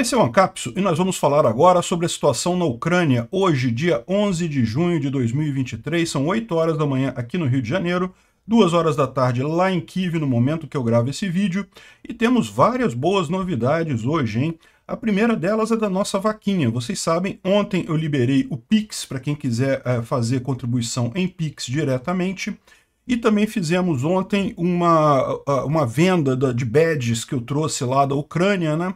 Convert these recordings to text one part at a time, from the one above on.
Esse é o Ancapso e nós vamos falar agora sobre a situação na Ucrânia. Hoje, dia 11 de junho de 2023, são 8 horas da manhã aqui no Rio de Janeiro, 2 horas da tarde lá em Kiev no momento que eu gravo esse vídeo, e temos várias boas novidades hoje, hein? A primeira delas é da nossa vaquinha. Vocês sabem, ontem eu liberei o Pix para quem quiser é, fazer contribuição em Pix diretamente. E também fizemos ontem uma, uma venda de badges que eu trouxe lá da Ucrânia, né?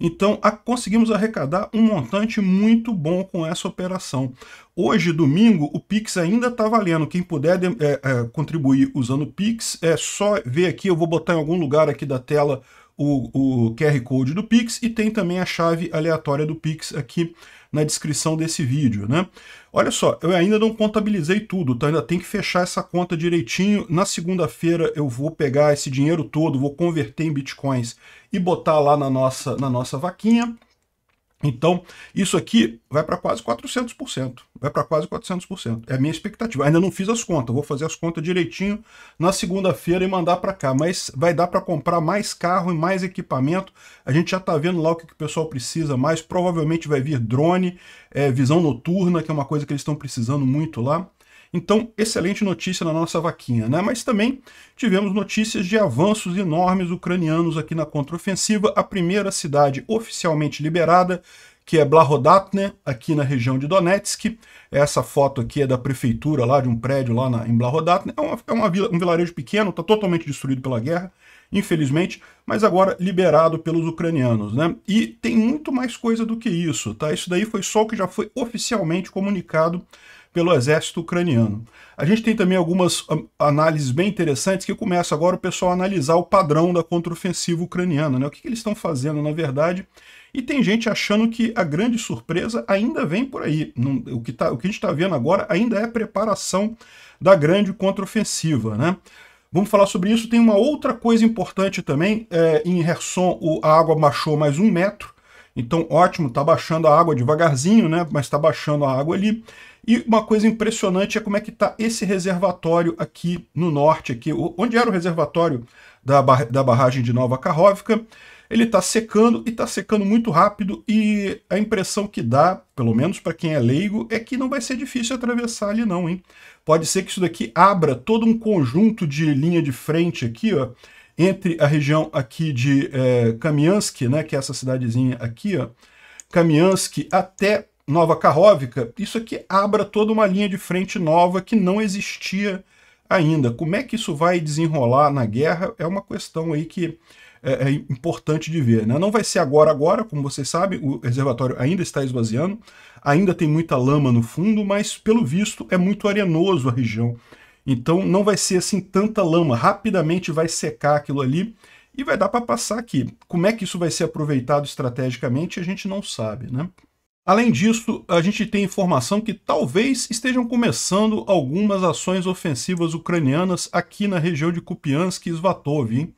Então a, conseguimos arrecadar um montante muito bom com essa operação. Hoje, domingo, o Pix ainda está valendo. Quem puder de, é, é, contribuir usando o Pix, é só ver aqui, eu vou botar em algum lugar aqui da tela o, o QR Code do Pix e tem também a chave aleatória do Pix aqui na descrição desse vídeo, né? Olha só, eu ainda não contabilizei tudo, tá? Ainda tem que fechar essa conta direitinho. Na segunda-feira eu vou pegar esse dinheiro todo, vou converter em bitcoins e botar lá na nossa, na nossa vaquinha. Então, isso aqui vai para quase 400%. Vai para quase 400%. É a minha expectativa. Ainda não fiz as contas. Vou fazer as contas direitinho na segunda-feira e mandar para cá. Mas vai dar para comprar mais carro e mais equipamento. A gente já está vendo lá o que, que, o pessoal precisa mais. Provavelmente vai vir drone, é, visão noturna, que é uma coisa que eles estão precisando muito lá. Então, excelente notícia na nossa vaquinha, né? Mas também tivemos notícias de avanços enormes ucranianos aqui na contraofensiva. A primeira cidade oficialmente liberada, que é Blahodatne, aqui na região de Donetsk. Essa foto aqui é da prefeitura lá, de um prédio lá na, em Blahodatne. É, uma, é uma vila, um vilarejo pequeno, está totalmente destruído pela guerra infelizmente, mas agora liberado pelos ucranianos, né? E tem muito mais coisa do que isso, tá? Isso daí foi só o que já foi oficialmente comunicado pelo exército ucraniano. A gente tem também algumas ah, análises bem interessantes que começa agora o pessoal a analisar o padrão da contraofensiva ucraniana, né? o que, que eles estão fazendo na verdade. E tem gente achando que a grande surpresa ainda vem por aí. Não, o, que tá, o que a gente está vendo agora ainda é preparação da grande contraofensiva. Né? Vamos falar sobre isso. Tem uma outra coisa importante também. É, em Herson, o, a água baixou mais um metro. Então, ótimo, está baixando a água devagarzinho, né? mas está baixando a água ali. E uma coisa impressionante é como é que está esse reservatório aqui no norte, aqui, onde era o reservatório da, bar da barragem de Nova Carróvica. Ele está secando e está secando muito rápido e a impressão que dá, pelo menos para quem é leigo, é que não vai ser difícil atravessar ali não, hein? Pode ser que isso daqui abra todo um conjunto de linha de frente aqui, ó, entre a região aqui de é, eh, Kamiansky, né, que é essa cidadezinha aqui, ó, Kamiansky até nova carróvica, isso aqui abra toda uma linha de frente nova que não existia ainda. Como é que isso vai desenrolar na guerra é uma questão aí que é, é importante de ver. Né? Não vai ser agora, agora, como vocês sabem, o reservatório ainda está esvaziando, ainda tem muita lama no fundo, mas pelo visto é muito arenoso a região. Então não vai ser assim tanta lama, rapidamente vai secar aquilo ali e vai dar para passar aqui. Como é que isso vai ser aproveitado estrategicamente, a gente não sabe, né? Além disso, a gente tem informação que talvez estejam começando algumas ações ofensivas ucranianas aqui na região de Kupiansk e Svatov. Hein?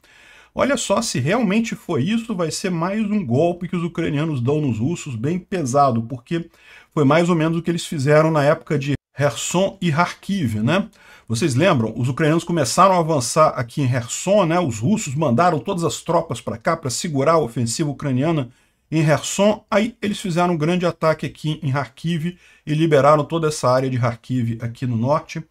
Olha só, se realmente foi isso, vai ser mais um golpe que os ucranianos dão nos russos, bem pesado, porque foi mais ou menos o que eles fizeram na época de Kherson e Kharkiv, né? Vocês lembram? Os ucranianos começaram a avançar aqui em Kherson, né? Os russos mandaram todas as tropas para cá para segurar a ofensiva ucraniana em Kherson. Aí eles fizeram um grande ataque aqui em Kharkiv e liberaram toda essa área de Kharkiv aqui no norte.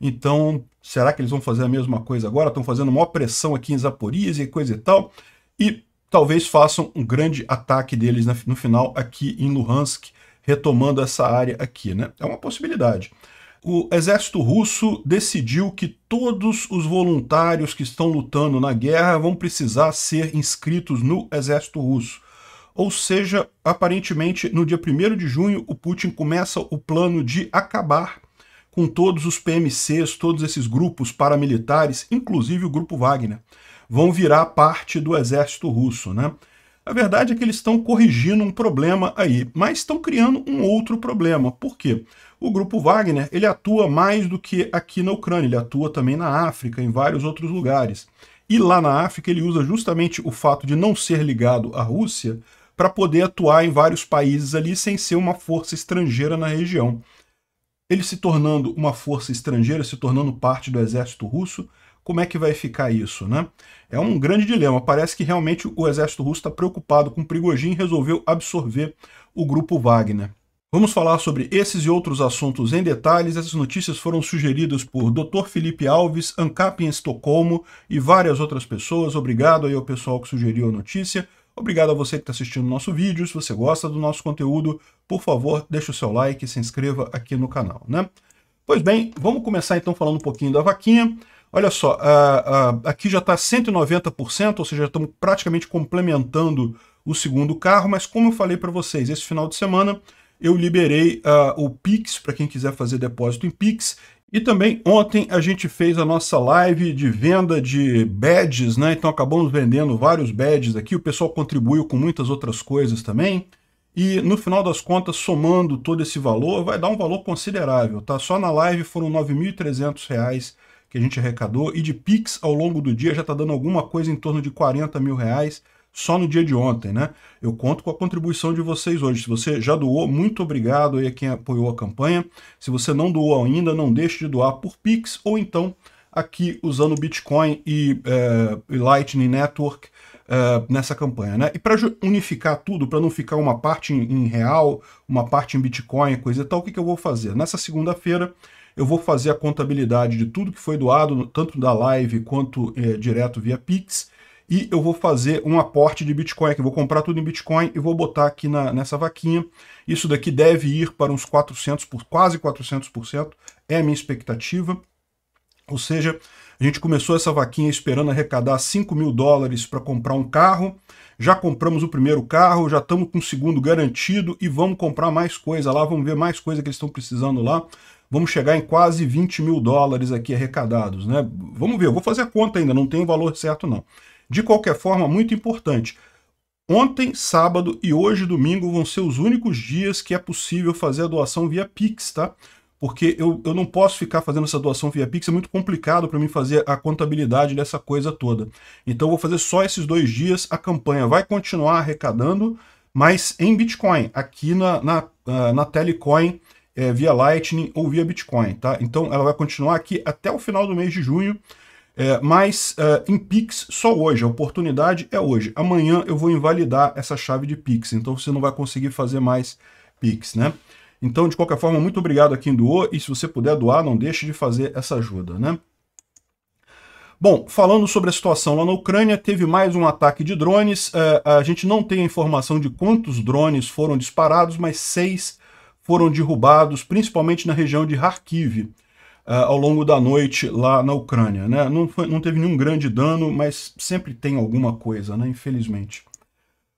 Então, será que eles vão fazer a mesma coisa agora? Estão fazendo maior pressão aqui em Zaporizhia e coisa e tal. E talvez façam um grande ataque deles no final aqui em Luhansk, retomando essa área aqui, né? É uma possibilidade o exército russo decidiu que todos os voluntários que estão lutando na guerra vão precisar ser inscritos no exército russo. Ou seja, aparentemente, no dia 1 de junho, o Putin começa o plano de acabar com todos os PMCs, todos esses grupos paramilitares, inclusive o grupo Wagner, vão virar parte do exército russo, né? A verdade é que eles estão corrigindo um problema aí, mas estão criando um outro problema. Por quê? O grupo Wagner, ele atua mais do que aqui na Ucrânia, ele atua também na África, em vários outros lugares. E lá na África ele usa justamente o fato de não ser ligado à Rússia para poder atuar em vários países ali sem ser uma força estrangeira na região. Ele se tornando uma força estrangeira, se tornando parte do exército russo, como é que vai ficar isso, né? É um grande dilema. Parece que realmente o exército russo está preocupado com Prigogine e resolveu absorver o grupo Wagner. Vamos falar sobre esses e outros assuntos em detalhes. Essas notícias foram sugeridas por Dr. Felipe Alves, ANCAP em Estocolmo e várias outras pessoas. Obrigado aí ao pessoal que sugeriu a notícia. Obrigado a você que está assistindo o nosso vídeo. Se você gosta do nosso conteúdo, por favor, deixe o seu like e se inscreva aqui no canal, né? Pois bem, vamos começar então falando um pouquinho da vaquinha. Olha só, aqui já está 190%, ou seja, estamos praticamente complementando o segundo carro, mas como eu falei para vocês, esse final de semana eu liberei uh, o Pix para quem quiser fazer depósito em Pix e também ontem a gente fez a nossa live de venda de badges, né? Então acabamos vendendo vários badges aqui, o pessoal contribuiu com muitas outras coisas também. E no final das contas, somando todo esse valor, vai dar um valor considerável, tá? Só na live foram R$ 9.300 que a gente arrecadou e de Pix ao longo do dia já está dando alguma coisa em torno de 40 mil reais só no dia de ontem, né? Eu conto com a contribuição de vocês hoje. Se você já doou, muito obrigado aí a quem apoiou a campanha. Se você não doou ainda, não deixe de doar por Pix ou então aqui usando Bitcoin e, é, e Lightning Network é, nessa campanha, né? E para unificar tudo, para não ficar uma parte em, real, uma parte em Bitcoin, coisa e tal, o que, que eu vou fazer? Nessa segunda-feira eu vou fazer a contabilidade de tudo que foi doado, tanto da live quanto é, direto via Pix, e eu vou fazer um aporte de Bitcoin aqui. Vou comprar tudo em Bitcoin e vou botar aqui na, nessa vaquinha. Isso daqui deve ir para uns 400, por quase 400%. É a minha expectativa. Ou seja, a gente começou essa vaquinha esperando arrecadar 5 mil dólares para comprar um carro. Já compramos o primeiro carro, já estamos com o segundo garantido e vamos comprar mais coisa lá, vamos ver mais coisa que eles estão precisando lá. Vamos chegar em quase 20 mil dólares aqui arrecadados, né? Vamos ver, eu vou fazer a conta ainda, não tem o valor certo não. De qualquer forma, muito importante. Ontem, sábado e hoje, domingo, vão ser os únicos dias que é possível fazer a doação via Pix, tá? Porque eu, eu não posso ficar fazendo essa doação via Pix, é muito complicado para mim fazer a contabilidade dessa coisa toda. Então, vou fazer só esses dois dias. A campanha vai continuar arrecadando, mas em Bitcoin, aqui na, na, ah, na Telecoin, é, via Lightning ou via Bitcoin, tá? Então, ela vai continuar aqui até o final do mês de junho. É, mas uh, em Pix, só hoje, a oportunidade é hoje. Amanhã eu vou invalidar essa chave de Pix, então você não vai conseguir fazer mais Pix, né? Então, de qualquer forma, muito obrigado a quem doou, e se você puder doar, não deixe de fazer essa ajuda, né? Bom, falando sobre a situação lá na Ucrânia, teve mais um ataque de drones, uh, a gente não tem a informação de quantos drones foram disparados, mas seis foram derrubados, principalmente na região de Kharkiv, eh, ao longo da noite lá na Ucrânia. Né? Não, foi, não teve nenhum grande dano, mas sempre tem alguma coisa, né? infelizmente.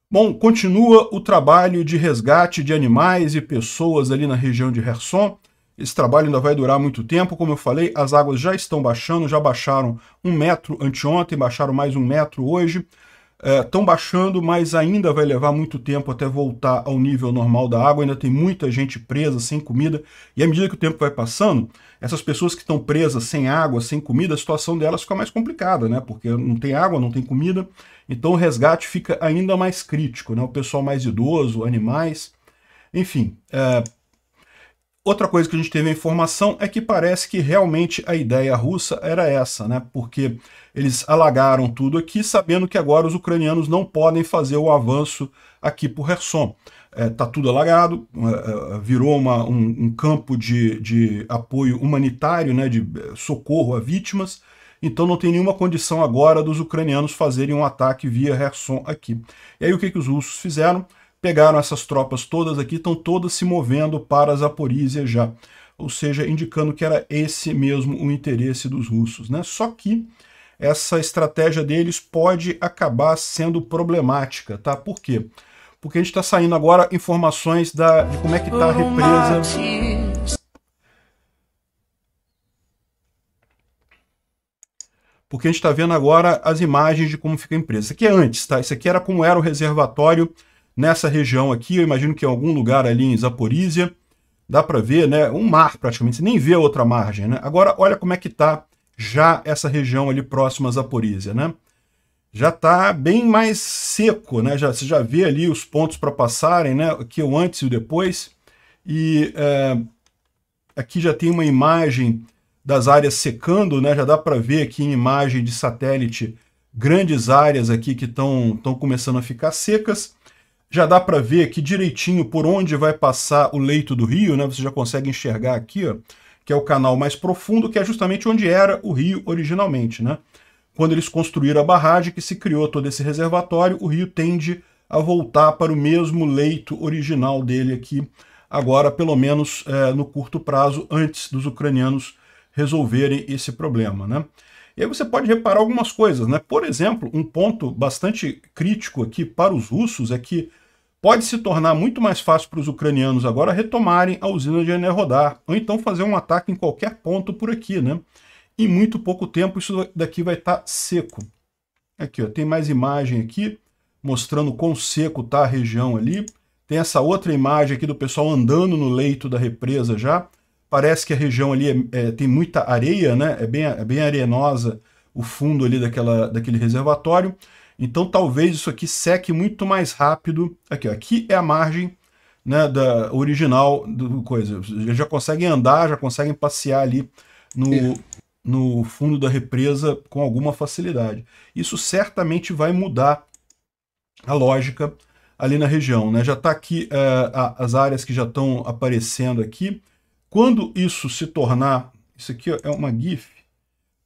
Bom, continua o trabalho de resgate de animais e pessoas ali na região de Kherson. Esse trabalho ainda vai durar muito tempo, como eu falei, as águas já estão baixando, já baixaram um metro anteontem, baixaram mais um metro hoje estão é, baixando, mas ainda vai levar muito tempo até voltar ao nível normal da água. Ainda tem muita gente presa, sem comida. E à medida que o tempo vai passando, essas pessoas que estão presas sem água, sem comida, a situação delas fica mais complicada, né? Porque não tem água, não tem comida. Então o resgate fica ainda mais crítico, né? O pessoal mais idoso, animais. Enfim. É... Outra coisa que a gente teve a informação é que parece que realmente a ideia russa era essa, né? Porque eles alagaram tudo aqui, sabendo que agora os ucranianos não podem fazer o avanço aqui por Herson. Está é, tá tudo alagado, é, é, virou uma, um, um, campo de, de apoio humanitário, né, de é, socorro a vítimas, então não tem nenhuma condição agora dos ucranianos fazerem um ataque via Herson aqui. E aí o que, que os russos fizeram? Pegaram essas tropas todas aqui, estão todas se movendo para Zaporizhia já. Ou seja, indicando que era esse mesmo o interesse dos russos. Né? Só que essa estratégia deles pode acabar sendo problemática, tá? Por quê? Porque a gente está saindo agora informações da, de como é que está a uhum. represa. Porque a gente está vendo agora as imagens de como fica a empresa. Isso aqui é antes, tá? Isso aqui era como era o reservatório nessa região aqui. Eu imagino que em algum lugar ali em Zaporizhia. Dá para ver, né? Um mar praticamente. Você nem vê a outra margem, né? Agora, olha como é que está já essa região ali próxima à Zaporizhia, né? Já está bem mais seco, né? Já, você já vê ali os pontos para passarem, né? Aqui é o antes e o depois. E é, aqui já tem uma imagem das áreas secando, né? Já dá para ver aqui em imagem de satélite grandes áreas aqui que estão começando a ficar secas. Já dá para ver aqui direitinho por onde vai passar o leito do rio, né? Você já consegue enxergar aqui, ó que é o canal mais profundo, que é justamente onde era o rio originalmente, né? Quando eles construíram a barragem que se criou todo esse reservatório, o rio tende a voltar para o mesmo leito original dele aqui, agora pelo menos é, no curto prazo, antes dos ucranianos resolverem esse problema, né? E aí você pode reparar algumas coisas, né? Por exemplo, um ponto bastante crítico aqui para os russos é que pode se tornar muito mais fácil para os ucranianos agora retomarem a usina de Rodar ou então fazer um ataque em qualquer ponto por aqui, né? Em muito pouco tempo isso daqui vai estar tá seco. Aqui, ó, tem mais imagem aqui, mostrando quão seco está a região ali. Tem essa outra imagem aqui do pessoal andando no leito da represa já. Parece que a região ali é, é, tem muita areia, né? É bem, é bem arenosa o fundo ali daquela, daquele reservatório. Então talvez isso aqui seque muito mais rápido. Aqui, ó, aqui é a margem né, da original do coisa. Eles já conseguem andar, já conseguem passear ali no, é. no fundo da represa com alguma facilidade. Isso certamente vai mudar a lógica ali na região. Né? Já está aqui é, as áreas que já estão aparecendo aqui. Quando isso se tornar... Isso aqui é uma GIF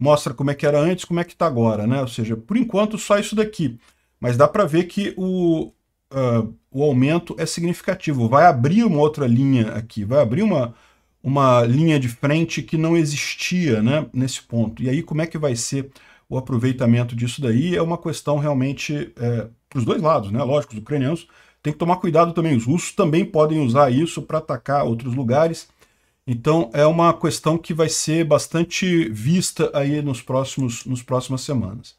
mostra como é que era antes, como é que está agora, né? Ou seja, por enquanto só isso daqui. Mas dá para ver que o, uh, o aumento é significativo. Vai abrir uma outra linha aqui, vai abrir uma, uma linha de frente que não existia né, nesse ponto. E aí como é que vai ser o aproveitamento disso daí? É uma questão realmente é, para os dois lados, né? Lógico, os ucranianos têm que tomar cuidado também. Os russos também podem usar isso para atacar outros lugares. Então é uma questão que vai ser bastante vista aí nos próximos, nos próximas semanas.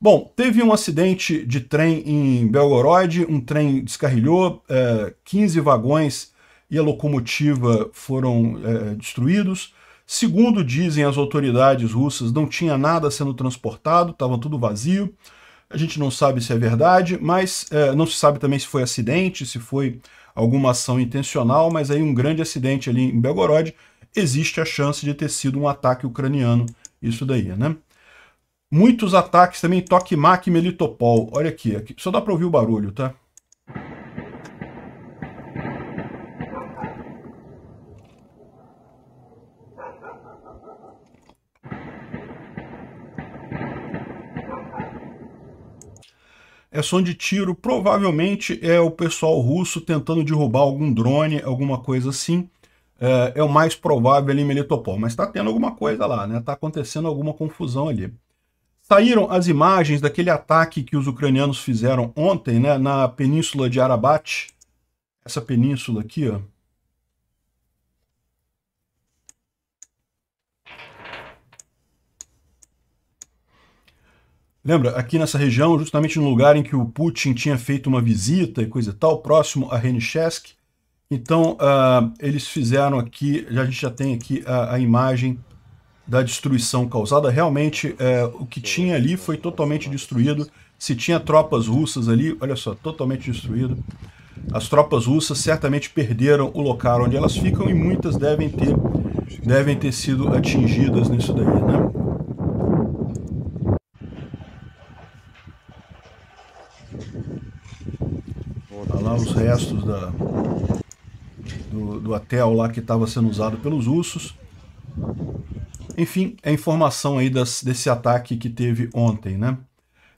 Bom, teve um acidente de trem em Belgorod, um trem descarrilhou, é, 15 vagões e a locomotiva foram é, destruídos. Segundo dizem as autoridades russas, não tinha nada sendo transportado, estava tudo vazio. A gente não sabe se é verdade, mas é, não se sabe também se foi acidente, se foi alguma ação intencional, mas aí um grande acidente ali em Belgorod, existe a chance de ter sido um ataque ucraniano, isso daí, né? Muitos ataques também, Tokmak e Melitopol. Olha aqui, aqui só dá para ouvir o barulho, tá? É som de tiro, provavelmente é o pessoal russo tentando derrubar algum drone, alguma coisa assim. É, é o mais provável ali em Melitopol, mas está tendo alguma coisa lá, né? Está acontecendo alguma confusão ali. Saíram as imagens daquele ataque que os ucranianos fizeram ontem, né, na península de Arabat. Essa península aqui, ó. Lembra, aqui nessa região, justamente no lugar em que o Putin tinha feito uma visita e coisa e tal, próximo a Renichesk. Então, uh, eles fizeram aqui, já, a gente já tem aqui a, a imagem da destruição causada. Realmente, eh, o que tinha ali foi totalmente destruído. Se tinha tropas russas ali, olha só, totalmente destruído. As tropas russas certamente perderam o local onde elas ficam e muitas devem ter, devem ter sido atingidas nisso daí, né? lá os restos da, do, do hotel lá que estava sendo usado pelos russos. Enfim, é informação aí das, desse ataque que teve ontem, né?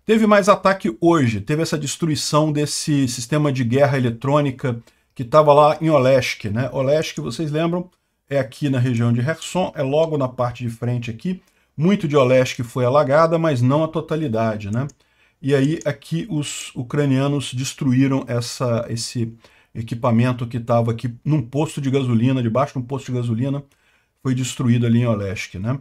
Teve mais ataque hoje, teve essa destruição desse sistema de guerra eletrônica que estava lá em Olesk, né? Olesk, vocês lembram, é aqui na região de Herson é logo na parte de frente aqui. Muito de Olesk foi alagada, mas não a totalidade, né? E aí aqui é os ucranianos destruíram essa, esse equipamento que estava aqui num posto de gasolina, debaixo de um posto de gasolina, foi destruído ali em Olesk, né?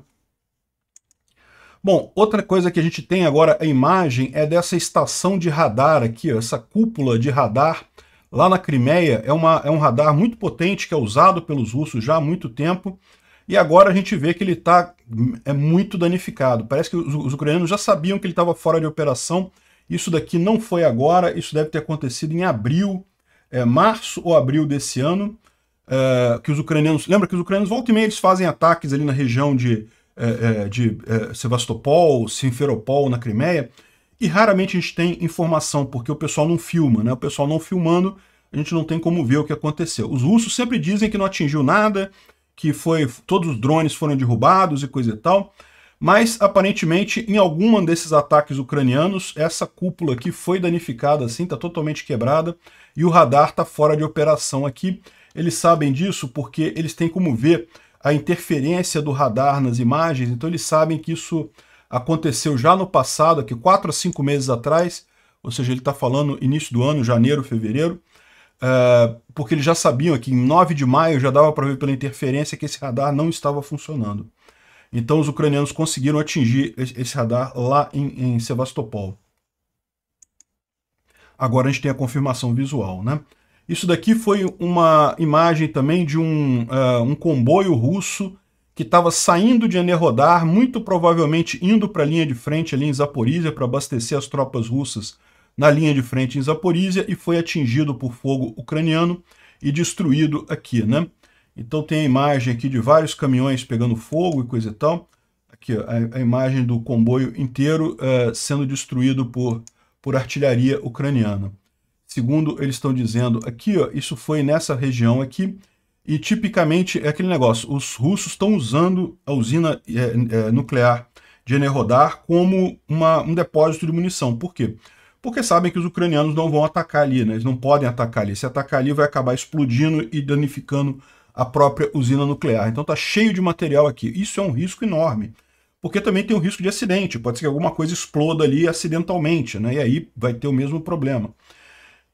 Bom, outra coisa que a gente tem agora, a imagem, é dessa estação de radar aqui, ó, essa cúpula de radar lá na Crimeia. É, uma, é um radar muito potente que é usado pelos russos já há muito tempo. E agora a gente vê que ele está é muito danificado. Parece que os, os ucranianos já sabiam que ele estava fora de operação. Isso daqui não foi agora, isso deve ter acontecido em abril, é, março ou abril desse ano. É, que os ucranianos. Lembra que os ucranianos volta e meia eles fazem ataques ali na região de, é, é de é, Sevastopol, Simferopol, na Crimeia. E raramente a gente tem informação, porque o pessoal não filma, né? O pessoal não filmando, a gente não tem como ver o que aconteceu. Os russos sempre dizem que não atingiu nada, que foi todos os drones foram derrubados e coisa e tal. Mas aparentemente em algum desses ataques ucranianos, essa cúpula aqui foi danificada assim, está totalmente quebrada e o radar está fora de operação aqui. Eles sabem disso porque eles têm como ver a interferência do radar nas imagens, então eles sabem que isso aconteceu já no passado, aqui 4 a 5 meses atrás, ou seja, ele está falando início do ano, janeiro, fevereiro, uh, porque eles já sabiam que em 9 de maio já dava para ver pela interferência que esse radar não estava funcionando. Então os ucranianos conseguiram atingir esse radar lá em, em Sevastopol. Agora a gente tem a confirmação visual, né? Isso daqui foi uma imagem também de um, uh, um comboio russo que estava saindo de Anerodar, muito provavelmente indo para a linha de frente ali em Zaporizhia para abastecer as tropas russas na linha de frente em Zaporísia e foi atingido por fogo ucraniano e destruído aqui, né? Então tem a imagem aqui de vários caminhões pegando fogo e coisa e tal. Aqui ó, a, a, imagem do comboio inteiro uh, sendo destruído por, por artilharia ucraniana. Segundo eles estão dizendo aqui, ó, isso foi nessa região aqui, e tipicamente é aquele negócio, os russos estão usando a usina é, é, nuclear de Enerhodar como uma, um depósito de munição. Por quê? Porque porque sabem que os ucranianos não vão atacar ali, né? eles não podem atacar ali. Se atacar ali, vai acabar explodindo e danificando a própria usina nuclear. Então tá cheio de material aqui. Isso é um risco enorme, porque também tem o risco de acidente. Pode ser que alguma coisa exploda ali acidentalmente, né? e aí vai ter o mesmo problema.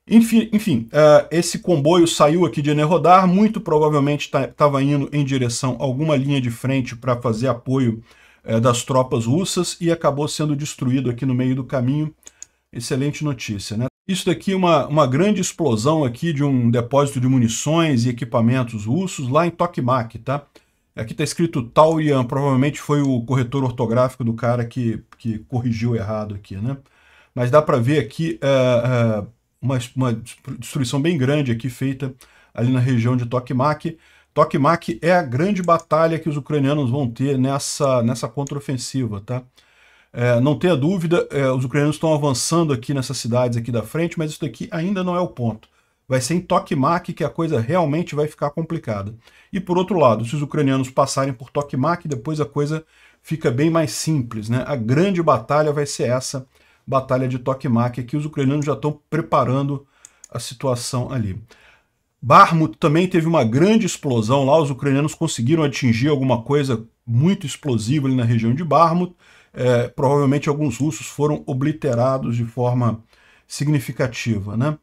Enfim, enfim uh, esse comboio saiu aqui de Enerodar, muito provavelmente estava tá, indo em direção a alguma linha de frente para fazer apoio uh, das tropas russas e acabou sendo destruído aqui no meio do caminho. Excelente notícia, né? Isso daqui é uma, uma grande explosão aqui de um depósito de munições e equipamentos russos lá em Tokmak, tá? Aqui está escrito Taoyan, provavelmente foi o corretor ortográfico do cara que, que corrigiu errado aqui, né? Mas dá para ver aqui uh, uh, uma, uma destruição bem grande aqui feita ali na região de Tokmak. Tokmak é a grande batalha que os ucranianos vão ter nessa, nessa contraofensiva, tá? É, não tenha dúvida, é, os ucranianos estão avançando aqui nessas cidades aqui da frente, mas isso daqui ainda não é o ponto. Vai ser em Tokmak que a coisa realmente vai ficar complicada. E por outro lado, se os ucranianos passarem por Tokmak, depois a coisa fica bem mais simples. Né? A grande batalha vai ser essa, batalha de Tokmak, que os ucranianos já estão preparando a situação ali. Barmut também teve uma grande explosão lá, os ucranianos conseguiram atingir alguma coisa muito explosiva ali na região de Barmut, é, provavelmente alguns russos foram obliterados de forma significativa. Né?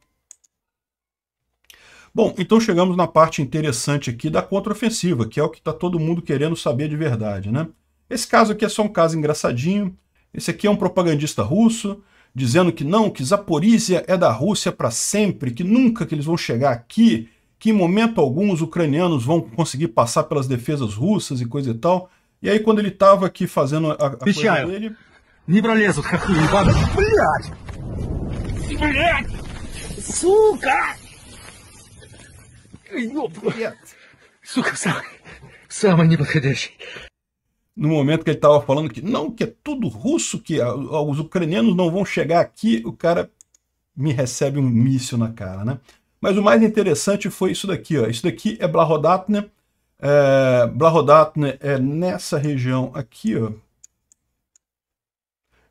Bom, então chegamos na parte interessante aqui da contraofensiva, que é o que está todo mundo querendo saber de verdade. Né? Esse caso aqui é só um caso engraçadinho. Esse aqui é um propagandista russo dizendo que não, que Zaporizhia é da Rússia para sempre, que nunca que eles vão chegar aqui, que em momento algum os ucranianos vão conseguir passar pelas defesas russas e coisa e tal. E aí, quando ele estava aqui fazendo a, a coisa dele... Не пролезут, какие Блять! Блять! Сука! Сука, сам, самый неподходящий. No momento que ele estava falando que não, que é tudo russo, que os ucranianos não vão chegar aqui, o cara me recebe um míssil na cara, né? Mas o mais interessante foi isso daqui, ó. Isso daqui é Blahodatne, né? É, Blahodatne é nessa região aqui, ó.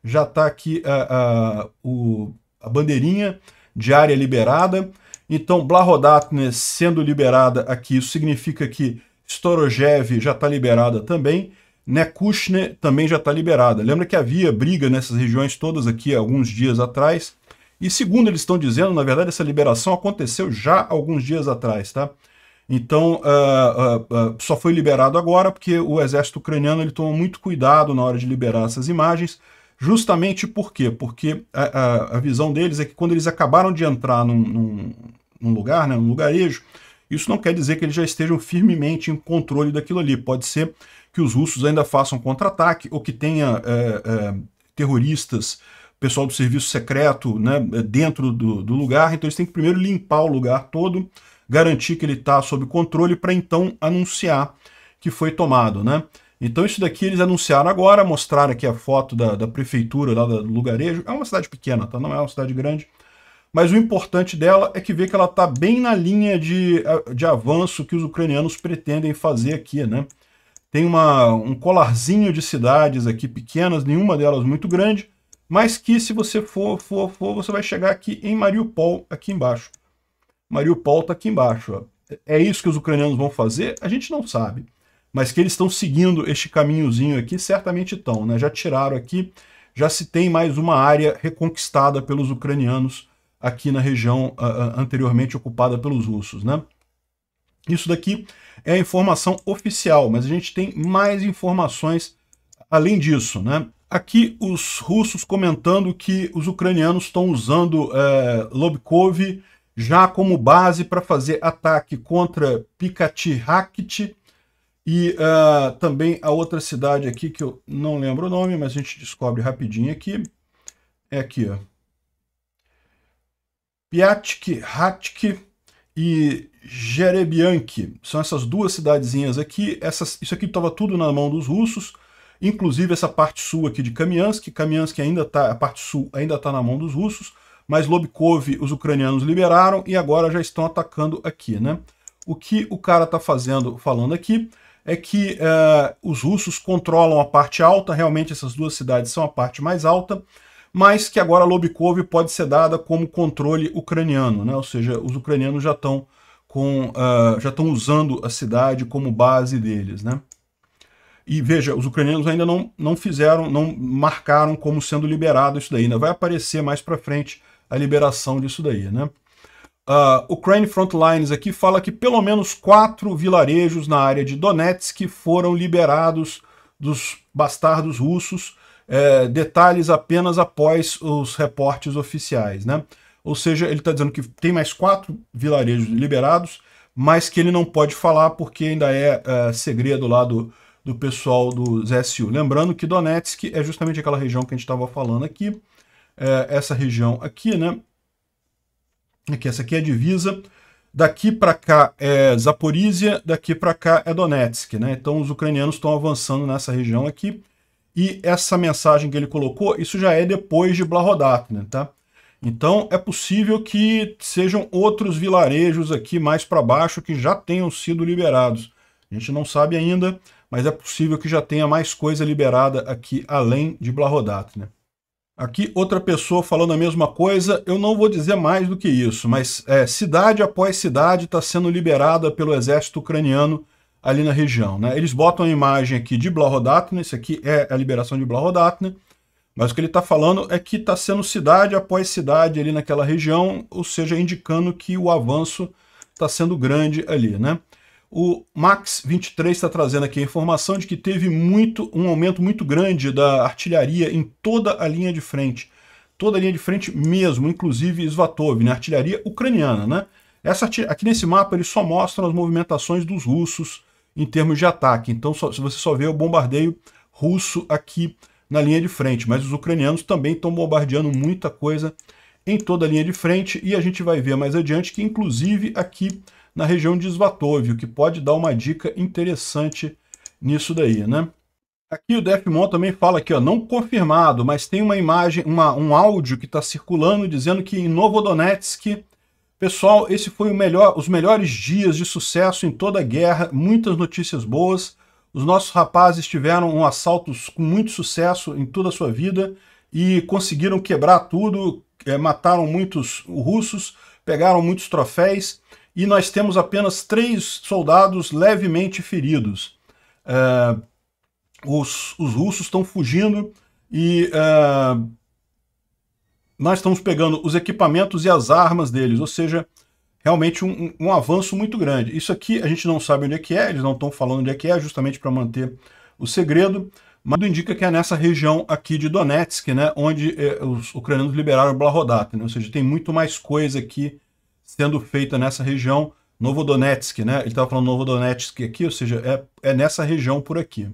Já está aqui a, a, o, a bandeirinha de área liberada. Então, Blahodatne sendo liberada aqui, isso significa que Storojev já está liberada também. Nekushne também já está liberada. Lembra que havia briga nessas regiões todas aqui alguns dias atrás. E segundo eles estão dizendo, na verdade, essa liberação aconteceu já alguns dias atrás, tá? Então, uh, uh, uh, só foi liberado agora porque o exército ucraniano ele toma muito cuidado na hora de liberar essas imagens, justamente por quê? Porque a, a, a visão deles é que quando eles acabaram de entrar num, num, num, lugar, né, num lugarejo, isso não quer dizer que eles já estejam firmemente em controle daquilo ali. Pode ser que os russos ainda façam contra-ataque ou que tenha eh, eh, terroristas pessoal do serviço secreto né, dentro do, do, lugar, então eles têm que primeiro limpar o lugar todo garantir que ele está sob controle para então anunciar que foi tomado, né? Então isso daqui eles anunciaram agora, mostraram aqui a foto da, da prefeitura lá do lugarejo. É uma cidade pequena, tá? Não é uma cidade grande. Mas o importante dela é que vê que ela está bem na linha de, de avanço que os ucranianos pretendem fazer aqui, né? Tem uma, um colarzinho de cidades aqui pequenas, nenhuma delas muito grande, mas que se você for, for, for, você vai chegar aqui em Mariupol, aqui embaixo. Mariupol está aqui embaixo. Ó. É isso que os ucranianos vão fazer? A gente não sabe. Mas que eles estão seguindo este caminhozinho aqui, certamente estão. Né? Já tiraram aqui, já se tem mais uma área reconquistada pelos ucranianos aqui na região uh, anteriormente ocupada pelos russos. Né? Isso daqui é a informação oficial, mas a gente tem mais informações além disso. Né? Aqui os russos comentando que os ucranianos estão usando é, Lobkov já como base para fazer ataque contra Pikachihakti e uh, também a outra cidade aqui que eu não lembro o nome, mas a gente descobre rapidinho aqui. É aqui, ó. Piatki, Hatki e Jerebianki. São essas duas cidadezinhas aqui. Essas, isso aqui estava tudo na mão dos russos, inclusive essa parte sul aqui de Kamiansk. Kamiansk ainda está a parte sul ainda está na mão dos russos mas Lobkov os ucranianos liberaram e agora já estão atacando aqui, né? O que o cara está fazendo, falando aqui, é que eh, os russos controlam a parte alta, realmente essas duas cidades são a parte mais alta, mas que agora Lobkov pode ser dada como controle ucraniano, né? ou seja, os ucranianos já estão com, uh, já estão usando a cidade como base deles. Né? E veja, os ucranianos ainda não, não fizeram, não marcaram como sendo liberado isso daí, ainda né? vai aparecer mais para frente a liberação disso daí, né? Uh, o Crane Frontlines aqui fala que pelo menos quatro vilarejos na área de Donetsk foram liberados dos bastardos russos, é, detalhes apenas após os reportes oficiais, né? Ou seja, ele está dizendo que tem mais quatro vilarejos liberados, mas que ele não pode falar porque ainda é, é segredo lá do, do pessoal do ZSU. Lembrando que Donetsk é justamente aquela região que a gente estava falando aqui, é, essa região aqui, né? Aqui, essa aqui é a divisa. Daqui para cá é Zaporizhia, daqui para cá é Donetsk, né? Então os ucranianos estão avançando nessa região aqui. E essa mensagem que ele colocou, isso já é depois de Blahodatne, né, tá? Então é possível que sejam outros vilarejos aqui mais para baixo que já tenham sido liberados. A gente não sabe ainda, mas é possível que já tenha mais coisa liberada aqui além de Blahodat. Né? Aqui outra pessoa falando a mesma coisa, eu não vou dizer mais do que isso, mas é, cidade após cidade está sendo liberada pelo exército ucraniano ali na região. Né? Eles botam a imagem aqui de Blahodatne, isso aqui é a liberação de Blahodatne, mas o que ele está falando é que está sendo cidade após cidade ali naquela região, ou seja, indicando que o avanço está sendo grande ali. Né? O Max23 está trazendo aqui a informação de que teve muito um aumento muito grande da artilharia em toda a linha de frente. Toda a linha de frente mesmo, inclusive Svatov, né? artilharia ucraniana. Né? Essa Aqui nesse mapa ele só mostra as movimentações dos russos em termos de ataque. Então só, você só vê o bombardeio russo aqui na linha de frente, mas os ucranianos também estão bombardeando muita coisa em toda a linha de frente e a gente vai ver mais adiante que inclusive aqui na região de Svatov, o que pode dar uma dica interessante nisso daí, né? Aqui o Defmon também fala aqui, ó, não confirmado, mas tem uma imagem, uma, um áudio que está circulando dizendo que em Novodonetsk, pessoal, esse foi melhor, os melhores dias de sucesso em toda a guerra, muitas notícias boas, os nossos rapazes tiveram um assalto com muito sucesso em toda a sua vida e conseguiram quebrar tudo, é, mataram muitos russos, pegaram muitos troféus e nós temos apenas três soldados levemente feridos. É, os, os, russos estão fugindo e é, nós estamos pegando os equipamentos e as armas deles, ou seja, realmente um, um, avanço muito grande. Isso aqui a gente não sabe onde é que é, eles não estão falando onde é que é, justamente para manter o segredo, mas tudo indica que é nessa região aqui de Donetsk, né, onde é, os ucranianos liberaram Blahodat, né, ou seja, tem muito mais coisa aqui sendo feita nessa região Novodonetsk, né? Ele estava falando Novodonetsk aqui, ou seja, é, é nessa região por aqui.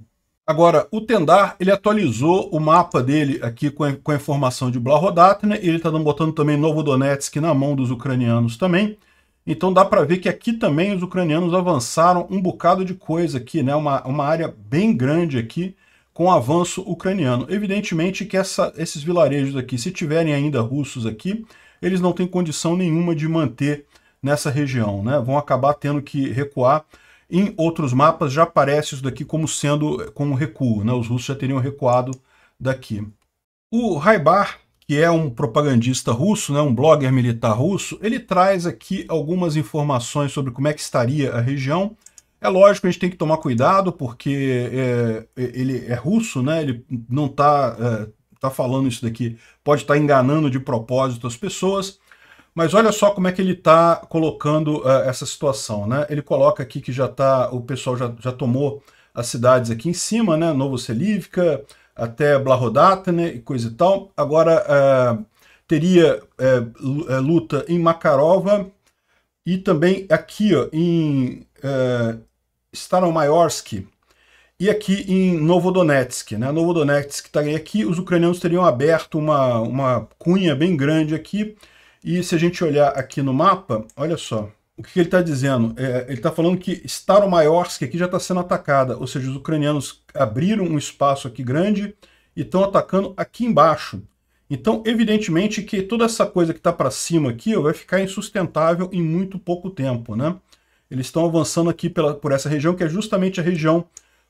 Agora, o Tendar, ele atualizou o mapa dele aqui com a, com a informação de Blahodatne, e ele está botando também Novodonetsk na mão dos ucranianos também. Então dá para ver que aqui também os ucranianos avançaram um bocado de coisa aqui, né? Uma, uma área bem grande aqui com avanço ucraniano. Evidentemente que essa, esses vilarejos aqui, se tiverem ainda russos aqui, eles não têm condição nenhuma de manter nessa região, né? Vão acabar tendo que recuar. Em outros mapas já aparece isso daqui como sendo como recuo, né? Os russos já teriam recuado daqui. O Raibar, que é um propagandista russo, né, um blogger militar russo, ele traz aqui algumas informações sobre como é que estaria a região. É lógico, a gente tem que tomar cuidado, porque é, é ele é russo, né, ele não está é, está falando isso daqui pode estar tá enganando de propósito as pessoas. Mas olha só como é que ele está colocando uh, essa situação, né? Ele coloca aqui que já tá, o pessoal já, já tomou as cidades aqui em cima, né? Novo Selivka, até Blahodatne e coisa e tal. Agora uh, teria uh, luta em Makarova e também aqui ó, em uh, Staromaiorsky, e aqui em Novodonetsk. Né? Novodonetsk estaria aqui, os ucranianos teriam aberto uma, uma cunha bem grande aqui, e se a gente olhar aqui no mapa, olha só, o que ele está dizendo? É, ele está falando que Staromaiorsk aqui já está sendo atacada, ou seja, os ucranianos abriram um espaço aqui grande e estão atacando aqui embaixo. Então, evidentemente que toda essa coisa que está para cima aqui ó, vai ficar insustentável em muito pouco tempo, né? Eles estão avançando aqui pela, por essa região, que é justamente a região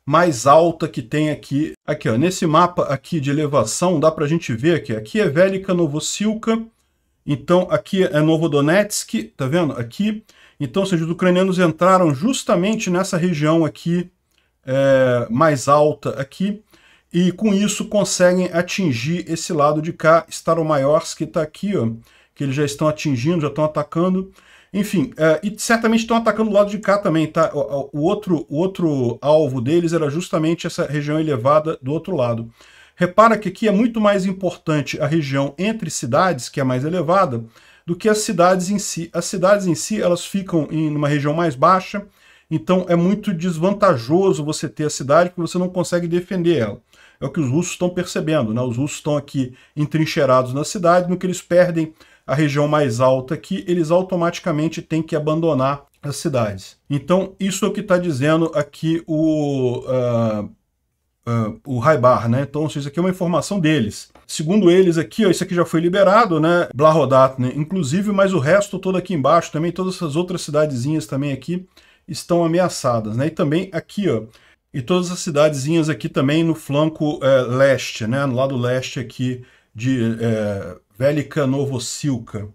mais alta que tem aqui. Aqui, ó, nesse mapa aqui de elevação, dá para a gente ver que aqui é Velika Novosilka, então aqui é Novodonetsk, tá vendo? Aqui, então, seja, os ucranianos entraram justamente nessa região aqui, é, mais alta aqui, e com isso conseguem atingir esse lado de cá, Staromaiorsk, que está aqui, ó, que eles já estão atingindo, já estão atacando, enfim, uh, e certamente estão atacando o lado de cá também, tá? O, o, outro, o outro alvo deles era justamente essa região elevada do outro lado. Repara que aqui é muito mais importante a região entre cidades, que é mais elevada, do que as cidades em si. As cidades em si, elas ficam em uma região mais baixa, então é muito desvantajoso você ter a cidade que você não consegue defender ela. É o que os russos estão percebendo, né? Os russos estão aqui entrincheirados na cidade, no que eles perdem a região mais alta aqui, eles automaticamente têm que abandonar as cidades. Então, isso é o que está dizendo aqui o. Uh, uh, o Raibar, né? Então, isso aqui é uma informação deles. Segundo eles aqui, ó, isso aqui já foi liberado, né? Blahodat, né? Inclusive, mas o resto todo aqui embaixo também, todas essas outras cidadezinhas também aqui estão ameaçadas, né? E também aqui, ó, e todas as cidadezinhas aqui também no flanco é, leste, né? No lado leste aqui de é, Velika Novosilka.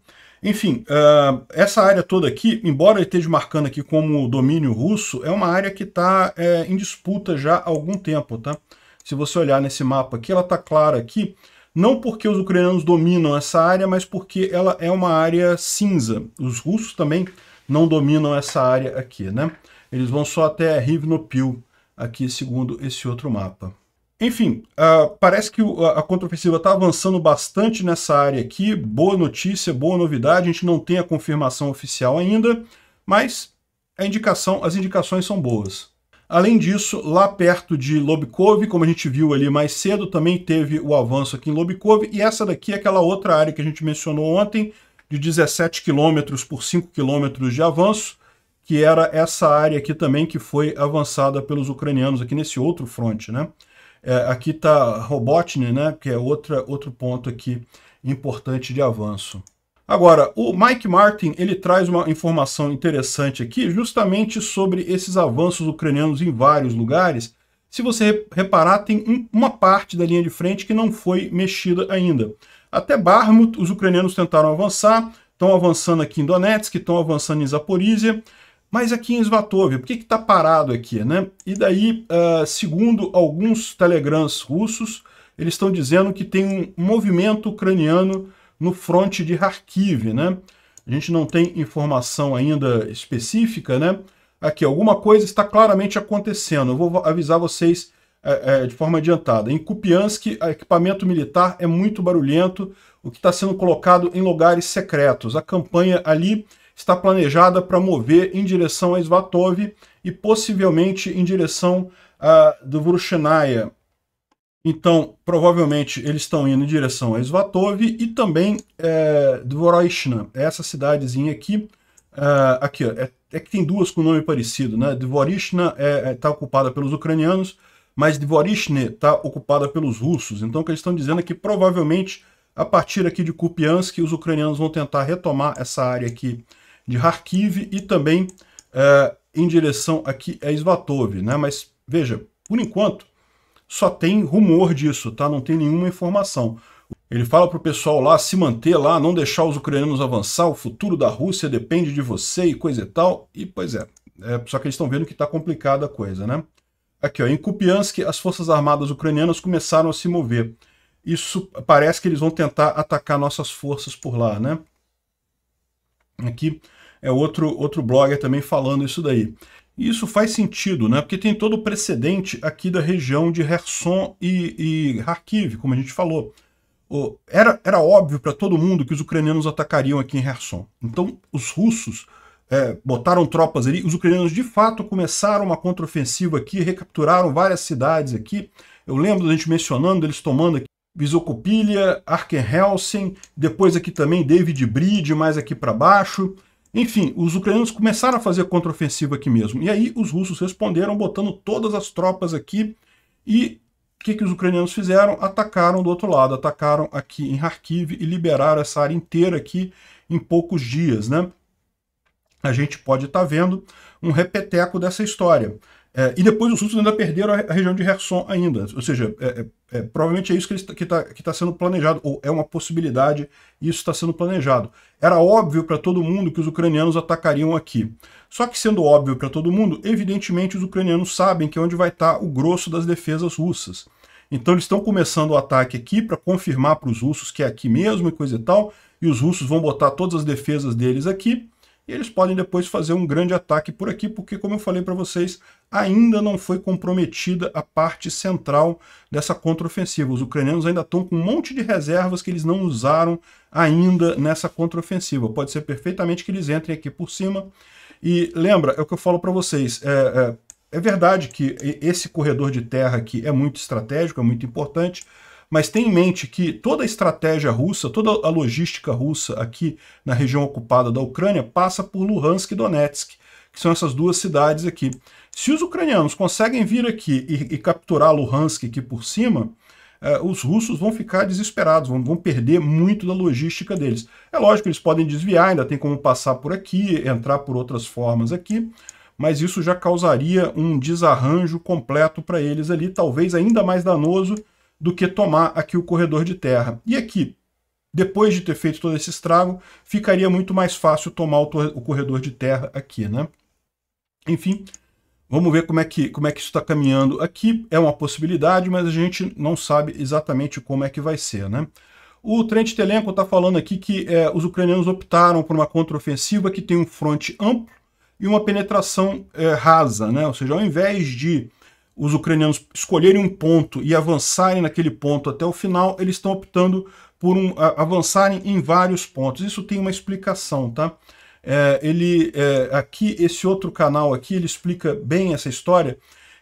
Enfim, uh, essa área toda aqui, embora ele esteja marcando aqui como domínio russo, é uma área que está é, em disputa já há algum tempo, tá? Se você olhar nesse mapa aqui, ela está clara aqui, não porque os ucranianos dominam essa área, mas porque ela é uma área cinza. Os russos também não dominam essa área aqui, né? Eles vão só até Rivnopil, aqui segundo esse outro mapa. Enfim, uh, parece que a contraofensiva está avançando bastante nessa área aqui. Boa notícia, boa novidade. A gente não tem a confirmação oficial ainda, mas a indicação, as indicações são boas. Além disso, lá perto de Lobkov, como a gente viu ali mais cedo, também teve o avanço aqui em Lobkov. E essa daqui é aquela outra área que a gente mencionou ontem, de 17 quilômetros por 5 quilômetros de avanço, que era essa área aqui também que foi avançada pelos ucranianos aqui nesse outro fronte, né? É, aqui está Robotnik, né, que é outra, outro ponto aqui importante de avanço. Agora, o Mike Martin ele traz uma informação interessante aqui, justamente sobre esses avanços ucranianos em vários lugares. Se você reparar, tem uma parte da linha de frente que não foi mexida ainda. Até Barmut, os ucranianos tentaram avançar, estão avançando aqui em Donetsk, estão avançando em Zaporizhia, mas aqui em Svatov, por que está parado aqui? Né? E daí, uh, segundo alguns telegrams russos, eles estão dizendo que tem um movimento ucraniano no fronte de Kharkiv. Né? A gente não tem informação ainda específica. Né? Aqui, alguma coisa está claramente acontecendo. Eu vou avisar vocês é, é, de forma adiantada. Em Kupiansk, equipamento militar é muito barulhento, o que está sendo colocado em lugares secretos. A campanha ali está planejada para mover em direção a Svatov e possivelmente em direção a ah, Dvorchenaya. Então, provavelmente, eles estão indo em direção a Svatov e também é, Dvoroishna, é essa cidadezinha aqui. É, aqui ó, é, é, que tem duas com nome parecido, né? Dvorishna está é, é, ocupada pelos ucranianos, mas Dvorishne está ocupada pelos russos. Então, o que eles estão dizendo é que provavelmente, a partir aqui de Kupiansk, os ucranianos vão tentar retomar essa área aqui de Kharkiv e também é, em direção aqui a é Svatov, né? Mas veja, por enquanto só tem rumor disso, tá? Não tem nenhuma informação. Ele fala pro pessoal lá se manter lá, não deixar os ucranianos avançar, o futuro da Rússia depende de você e coisa e tal. E pois é, é só que eles estão vendo que está complicada a coisa, né? Aqui, ó, em Kupiansk, as forças armadas ucranianas começaram a se mover. Isso parece que eles vão tentar atacar nossas forças por lá, né? Aqui, é outro, outro blogger também falando isso daí. E isso faz sentido, né? Porque tem todo o precedente aqui da região de Kherson e, e Kharkiv, como a gente falou. O, era, era óbvio para todo mundo que os ucranianos atacariam aqui em Kherson. Então, os russos é, botaram tropas ali. Os ucranianos, de fato, começaram uma contraofensiva aqui, recapturaram várias cidades aqui. Eu lembro da gente mencionando eles tomando aqui Visocopilha, Arkenhelsen, depois aqui também David Bride, mais aqui para baixo. Enfim, os ucranianos começaram a fazer contraofensiva aqui mesmo. E aí os russos responderam botando todas as tropas aqui. E o que, que os ucranianos fizeram? Atacaram do outro lado, atacaram aqui em Kharkiv e liberaram essa área inteira aqui em poucos dias, né? A gente pode estar tá vendo um repeteco dessa história. É, e depois os russos ainda perderam a, região de Kherson ainda. Ou seja, é, é, é provavelmente é isso que está que tá, que tá sendo planejado, ou é uma possibilidade e isso está sendo planejado. Era óbvio para todo mundo que os ucranianos atacariam aqui. Só que sendo óbvio para todo mundo, evidentemente os ucranianos sabem que é onde vai estar tá o grosso das defesas russas. Então eles estão começando o ataque aqui para confirmar para os russos que é aqui mesmo e coisa e tal, e os russos vão botar todas as defesas deles aqui, e eles podem depois fazer um grande ataque por aqui, porque como eu falei para vocês, ainda não foi comprometida a parte central dessa contraofensiva. Os ucranianos ainda estão com um monte de reservas que eles não usaram ainda nessa contraofensiva. Pode ser perfeitamente que eles entrem aqui por cima. E lembra, é o que eu falo para vocês, é, é, é verdade que esse corredor de terra aqui é muito estratégico, é muito importante, mas tem em mente que toda a estratégia russa, toda a logística russa aqui na região ocupada da Ucrânia passa por Luhansk e Donetsk, que são essas duas cidades aqui. Se os ucranianos conseguem vir aqui e, e capturar Luhansk aqui por cima, eh, os russos vão ficar desesperados, vão, vão, perder muito da logística deles. É lógico, eles podem desviar, ainda tem como passar por aqui, entrar por outras formas aqui, mas isso já causaria um desarranjo completo para eles ali, talvez ainda mais danoso do que tomar aqui o corredor de terra. E aqui, depois de ter feito todo esse estrago, ficaria muito mais fácil tomar o, o corredor de terra aqui, né? Enfim, Vamos ver como é que, como é que isso está caminhando. Aqui é uma possibilidade, mas a gente não sabe exatamente como é que vai ser, né? O Trent Telenko está falando aqui que é, os ucranianos optaram por uma contraofensiva que tem um fronte amplo e uma penetração é, rasa, né? Ou seja, ao invés de os ucranianos escolherem um ponto e avançarem naquele ponto até o final, eles estão optando por um, a, avançarem em vários pontos. Isso tem uma explicação, tá? É, ele é, aqui esse outro canal aqui ele explica bem essa história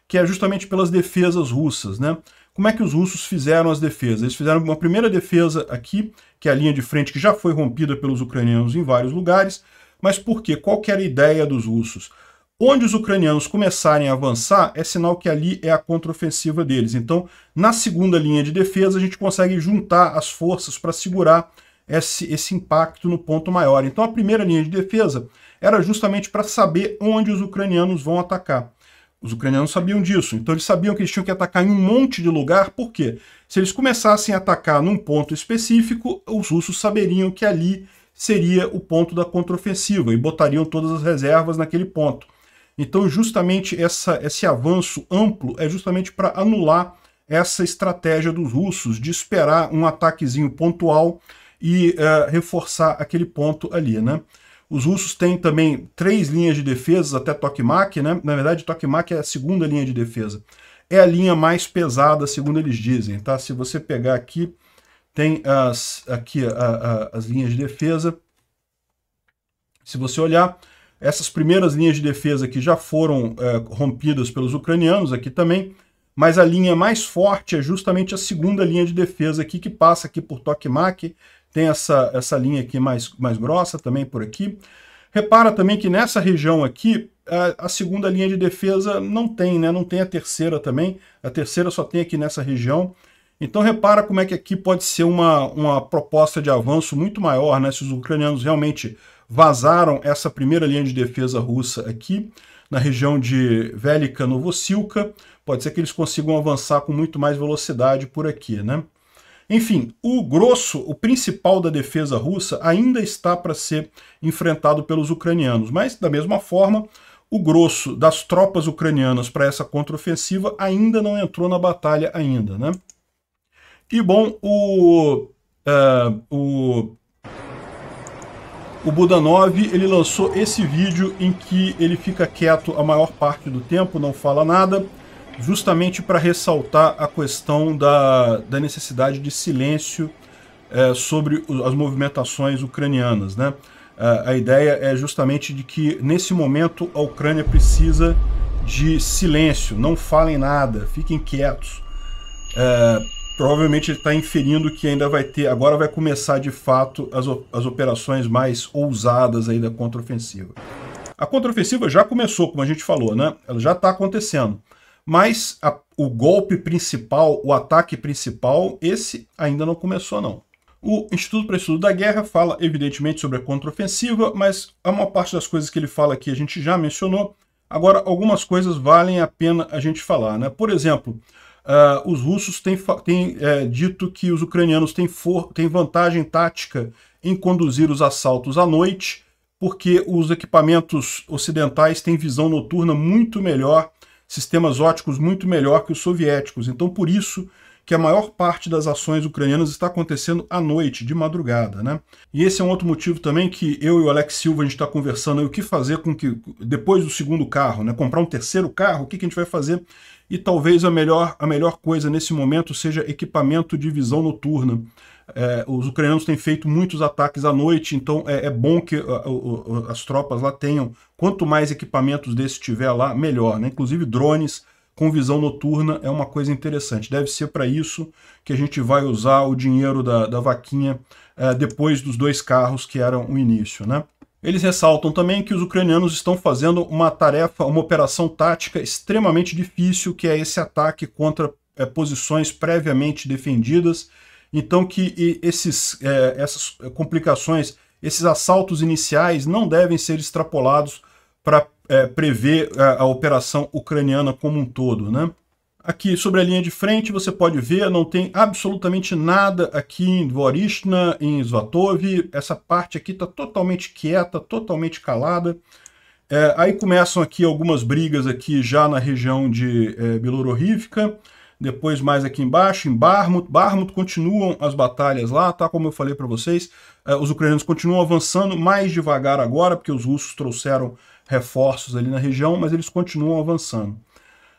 que é justamente pelas defesas russas, né? Como é que os russos fizeram as defesas? Eles fizeram uma primeira defesa aqui, que é a linha de frente que já foi rompida pelos ucranianos em vários lugares, mas por quê? Qual que era a ideia dos russos? Onde os ucranianos começarem a avançar, é sinal que ali é a contraofensiva deles. Então, na segunda linha de defesa, a gente consegue juntar as forças para segurar esse, esse impacto no ponto maior. Então a primeira linha de defesa era justamente para saber onde os ucranianos vão atacar. Os ucranianos sabiam disso, então eles sabiam que eles tinham que atacar em um monte de lugar, Porque Se eles começassem a atacar num ponto específico, os russos saberiam que ali seria o ponto da contraofensiva e botariam todas as reservas naquele ponto. Então, justamente essa, esse avanço amplo é justamente para anular essa estratégia dos russos de esperar um ataquezinho pontual e uh, reforçar aquele ponto ali, né? Os russos têm também três linhas de defesa, até Tokmak, né? Na verdade, Tokmak é a segunda linha de defesa. É a linha mais pesada, segundo eles dizem, tá? Se você pegar aqui, tem as, aqui a, a, as linhas de defesa. Se você olhar, essas primeiras linhas de defesa que já foram é, rompidas pelos ucranianos aqui também, mas a linha mais forte é justamente a segunda linha de defesa aqui, que passa aqui por Tokmak, tem essa, essa linha aqui mais, mais grossa também por aqui. Repara também que nessa região aqui, a, a, segunda linha de defesa não tem, né? Não tem a terceira também. A terceira só tem aqui nessa região. Então repara como é que aqui pode ser uma, uma proposta de avanço muito maior, né? Se os ucranianos realmente vazaram essa primeira linha de defesa russa aqui, na região de Velika Novosilka, pode ser que eles consigam avançar com muito mais velocidade por aqui, né? Enfim, o grosso, o principal da defesa russa ainda está para ser enfrentado pelos ucranianos, mas da mesma forma, o grosso das tropas ucranianas para essa contraofensiva ainda não entrou na batalha ainda, né? E bom, o uh, o o Budanov, ele lançou esse vídeo em que ele fica quieto a maior parte do tempo, não fala nada justamente para ressaltar a questão da, da necessidade de silêncio é, sobre as movimentações ucranianas. Né? A, a ideia é justamente de que, nesse momento, a Ucrânia precisa de silêncio, não falem nada, fiquem quietos. É, provavelmente ele está inferindo que ainda vai ter, agora vai começar de fato as, as operações mais ousadas aí da contraofensiva. A contraofensiva já começou, como a gente falou, né? Ela já está acontecendo. Mas a, o golpe principal, o ataque principal, esse ainda não começou não. O Instituto para Estudo da Guerra fala, evidentemente, sobre a contraofensiva, mas a maior parte das coisas que ele fala aqui a gente já mencionou. Agora, algumas coisas valem a pena a gente falar. Né? Por exemplo, uh, os russos têm, têm é, dito que os ucranianos têm, for, têm vantagem tática em conduzir os assaltos à noite, porque os equipamentos ocidentais têm visão noturna muito melhor sistemas óticos muito melhor que os soviéticos. Então, por isso que a maior parte das ações ucranianas está acontecendo à noite, de madrugada. Né? E esse é um outro motivo também que eu e o Alex Silva a gente está conversando aí, o que fazer com que, depois do segundo carro, né, comprar um terceiro carro, o que, que a gente vai fazer? E talvez a melhor, a melhor coisa nesse momento seja equipamento de visão noturna. É, os ucranianos têm feito muitos ataques à noite, então é, é bom que as tropas lá tenham, quanto mais equipamentos desse tiver lá, melhor. Né? Inclusive drones com visão noturna é uma coisa interessante. Deve ser para isso que a gente vai usar o dinheiro da, da vaquinha é, depois dos dois carros que eram o início. Né? Eles ressaltam também que os ucranianos estão fazendo uma tarefa, uma operação tática extremamente difícil, que é esse ataque contra é, posições previamente defendidas então que esses, é, essas é, complicações, esses assaltos iniciais não devem ser extrapolados para é, prever a, a, operação ucraniana como um todo. Né? Aqui sobre a linha de frente você pode ver, não tem absolutamente nada aqui em Dvorishna, em Svatov, essa parte aqui está totalmente quieta, totalmente calada. É, aí começam aqui algumas brigas aqui já na região de é, depois mais aqui embaixo, em Barmut. Barmut continuam as batalhas lá, tá? Como eu falei para vocês, é, os ucranianos continuam avançando mais devagar agora, porque os russos trouxeram reforços ali na região, mas eles continuam avançando.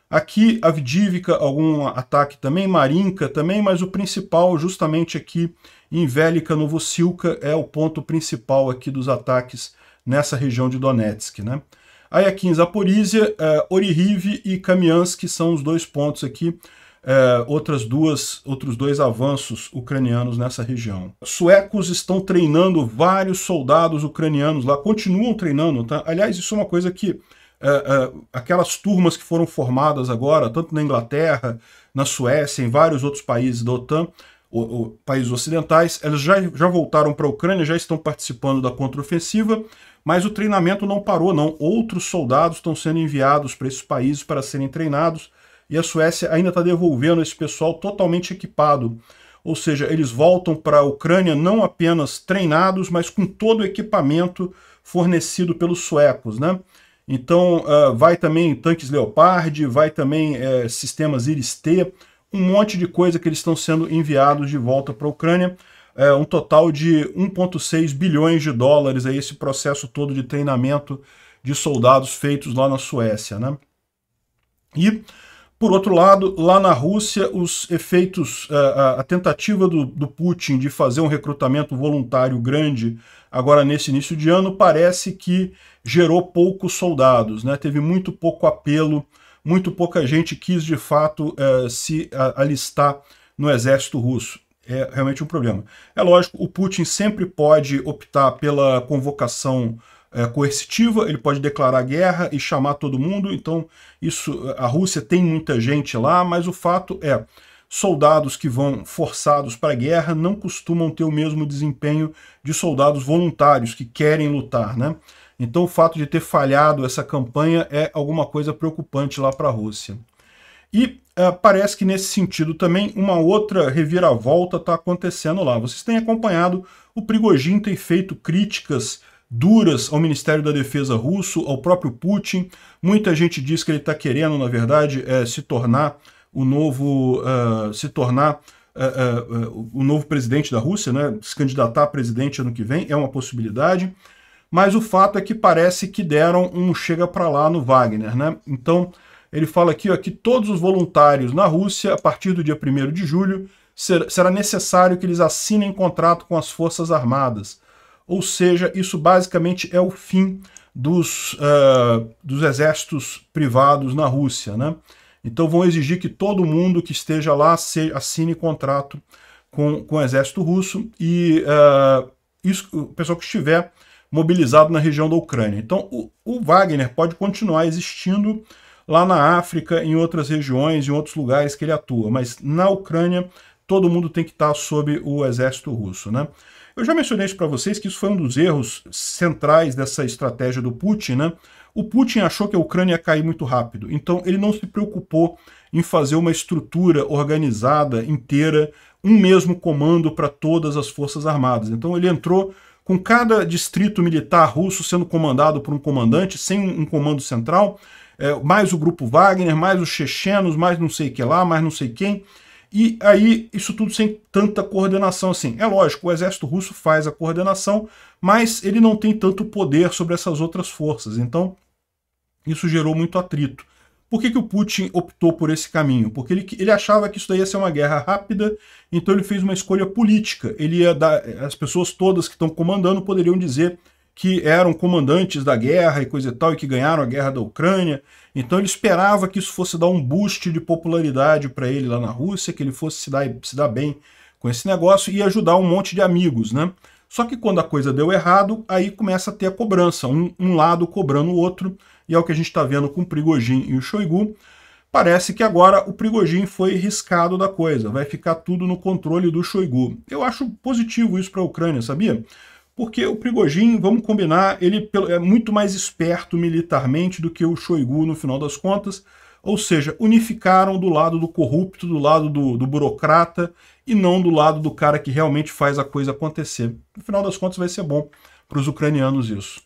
Aqui, Avdívica, algum ataque também, Marinka também, mas o principal justamente aqui em Velika Novosilka, é o ponto principal aqui dos ataques nessa região de Donetsk, né? Aí aqui em Zaporizhia, eh, é, Orihiv e Kamiansk são os dois pontos aqui é, outras duas, outros dois avanços ucranianos nessa região. Suecos estão treinando vários soldados ucranianos lá, continuam treinando. Tá? Aliás, isso é uma coisa que é, é, aquelas turmas que foram formadas agora, tanto na Inglaterra, na Suécia, em vários outros países da OTAN, o, o, países ocidentais, elas já, já voltaram para a Ucrânia, já estão participando da contraofensiva, mas o treinamento não parou, não. Outros soldados estão sendo enviados para esses países para serem treinados e a Suécia ainda está devolvendo esse pessoal totalmente equipado. Ou seja, eles voltam para a Ucrânia não apenas treinados, mas com todo o equipamento fornecido pelos suecos. Né? Então, uh, vai também tanques Leopard, vai também uh, sistemas Iris-T, um monte de coisa que eles estão sendo enviados de volta para a Ucrânia. É, um total de 1,6 bilhões de dólares, aí, esse processo todo de treinamento de soldados feitos lá na Suécia. Né? E por outro lado, lá na Rússia, os efeitos, eh, a, tentativa do, do, Putin de fazer um recrutamento voluntário grande agora nesse início de ano parece que gerou poucos soldados, né? teve muito pouco apelo, muito pouca gente quis de fato eh, se alistar no exército russo. É realmente um problema. É lógico, o Putin sempre pode optar pela convocação é, coercitiva, ele pode declarar guerra e chamar todo mundo. Então, isso a Rússia tem muita gente lá, mas o fato é, soldados que vão forçados para a guerra não costumam ter o mesmo desempenho de soldados voluntários que querem lutar, né? Então o fato de ter falhado essa campanha é alguma coisa preocupante lá para a Rússia. E uh, parece que nesse sentido também uma outra reviravolta está acontecendo lá. Vocês têm acompanhado, o Prigogine tem feito críticas duras ao Ministério da Defesa russo, ao próprio Putin. Muita gente diz que ele está querendo, na verdade, é, se tornar o novo uh, se tornar uh, uh, o novo presidente da Rússia, né? Se candidatar a presidente ano que vem é uma possibilidade. Mas o fato é que parece que deram um chega para lá no Wagner, né? Então ele fala aqui ó, que todos os voluntários na Rússia, a partir do dia 1 de julho, ser, será necessário que eles assinem contrato com as Forças Armadas ou seja, isso basicamente é o fim dos, uh, dos exércitos privados na Rússia. Né? Então vão exigir que todo mundo que esteja lá se, assine contrato com, com o exército russo e uh, isso, o pessoal que estiver mobilizado na região da Ucrânia. Então o, o Wagner pode continuar existindo lá na África, em outras regiões, em outros lugares que ele atua, mas na Ucrânia todo mundo tem que estar sob o exército russo. Né? Eu já mencionei isso para vocês que isso foi um dos erros centrais dessa estratégia do Putin, né? O Putin achou que a Ucrânia ia cair muito rápido, então ele não se preocupou em fazer uma estrutura organizada inteira, um mesmo comando para todas as forças armadas. Então ele entrou com cada distrito militar russo sendo comandado por um comandante, sem um comando central, é, mais o grupo Wagner, mais os chechenos, mais não sei que lá, mais não sei quem. E aí, isso tudo sem tanta coordenação assim. É lógico, o exército russo faz a coordenação, mas ele não tem tanto poder sobre essas outras forças. Então, isso gerou muito atrito. Por que, que o Putin optou por esse caminho? Porque ele, ele achava que isso daí ia ser uma guerra rápida, então ele fez uma escolha política. Ele ia dar. As pessoas todas que estão comandando poderiam dizer que eram comandantes da guerra e coisa e tal, e que ganharam a guerra da Ucrânia. Então ele esperava que isso fosse dar um boost de popularidade para ele lá na Rússia, que ele fosse se dar, se dar bem com esse negócio e ajudar um monte de amigos, né? Só que quando a coisa deu errado, aí começa a ter a cobrança, um, um lado cobrando o outro, e é o que a gente está vendo com o Prigojin e o Shoigu. Parece que agora o Prigojin foi riscado da coisa, vai ficar tudo no controle do Shoigu. Eu acho positivo isso para a Ucrânia, sabia? Porque o Prigojin, vamos combinar, ele é muito mais esperto militarmente do que o Shoigu no final das contas. Ou seja, unificaram do lado do corrupto, do lado do, do burocrata e não do lado do cara que realmente faz a coisa acontecer. No final das contas vai ser bom para os ucranianos isso.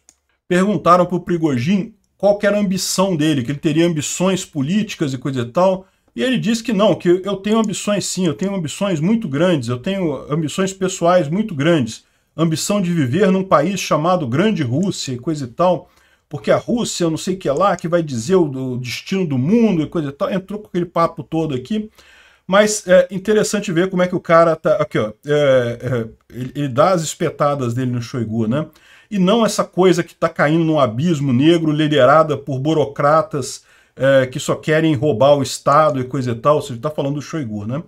Perguntaram para o Prigojin qual era a ambição dele, que ele teria ambições políticas e coisa e tal. E ele disse que não, que eu tenho ambições sim, eu tenho ambições muito grandes, eu tenho ambições pessoais muito grandes ambição de viver num país chamado Grande Rússia e coisa e tal, porque a Rússia, eu não sei o que é lá, que vai dizer o, destino do mundo e coisa e tal, entrou com aquele papo todo aqui, mas é interessante ver como é que o cara tá, aqui ó, é, é, ele, ele, dá as espetadas dele no Shoigu, né? E não essa coisa que tá caindo num abismo negro, liderada por burocratas é, que só querem roubar o Estado e coisa e tal, ou seja, tá falando do Shoigu, né?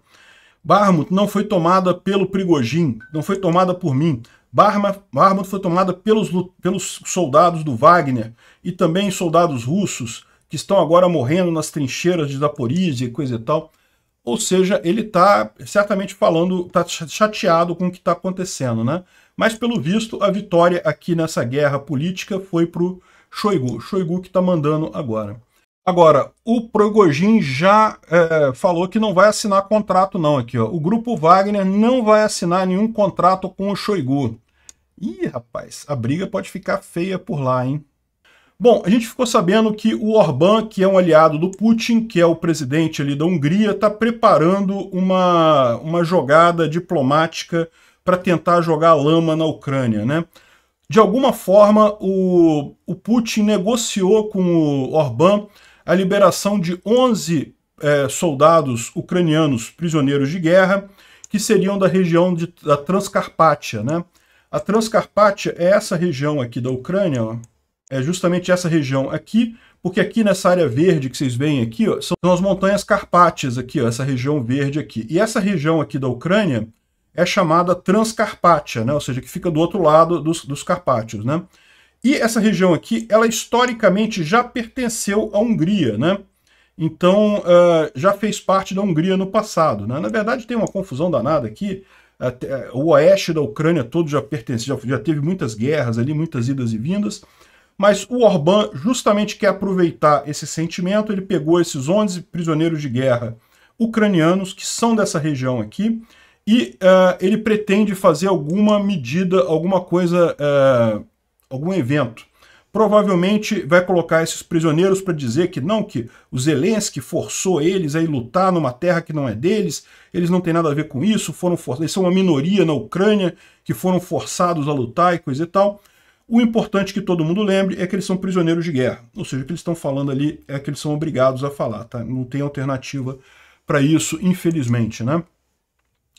Barmut não foi tomada pelo Prigojin, não foi tomada por mim. Barma, Barmut foi tomada pelos, pelos soldados do Wagner e também soldados russos que estão agora morrendo nas trincheiras de Zaporizhia e coisa e tal. Ou seja, ele está certamente falando, está chateado com o que está acontecendo, né? Mas, pelo visto, a vitória aqui nessa guerra política foi para o Shoigu. Shoigu que está mandando agora. Agora, o Progogin já é, falou que não vai assinar contrato não aqui. Ó. O Grupo Wagner não vai assinar nenhum contrato com o Shoigu. Ih, rapaz, a briga pode ficar feia por lá, hein? Bom, a gente ficou sabendo que o Orbán, que é um aliado do Putin, que é o presidente ali da Hungria, está preparando uma, uma jogada diplomática para tentar jogar lama na Ucrânia, né? De alguma forma, o, o Putin negociou com o Orbán a liberação de 11 eh, soldados ucranianos prisioneiros de guerra, que seriam da região de, da Transcarpátia. Né? A Transcarpátia é essa região aqui da Ucrânia, ó, é justamente essa região aqui, porque aqui nessa área verde que vocês veem aqui, ó, são as montanhas Carpátias aqui, ó, essa região verde aqui. E essa região aqui da Ucrânia é chamada Transcarpátia, né? ou seja, que fica do outro lado dos, dos Carpátios. Né? E essa região aqui, ela historicamente já pertenceu à Hungria, né? Então, uh, já fez parte da Hungria no passado. Né? Na verdade, tem uma confusão danada aqui. Até, eh, o oeste da Ucrânia todo já pertenceu, já, já teve muitas guerras ali, muitas idas e vindas. Mas o Orbán justamente quer aproveitar esse sentimento. Ele pegou esses 11 prisioneiros de guerra ucranianos que são dessa região aqui e uh, ele pretende fazer alguma medida, alguma coisa uh, algum evento. Provavelmente vai colocar esses prisioneiros para dizer que não, que o Zelensky forçou eles a ir lutar numa terra que não é deles, eles não têm nada a ver com isso, foram forçados, eles são uma minoria na Ucrânia que foram forçados a lutar e coisa e tal. O importante que todo mundo lembre é que eles são prisioneiros de guerra. Ou seja, o que eles estão falando ali é que eles são obrigados a falar, tá? Não tem alternativa para isso, infelizmente, né?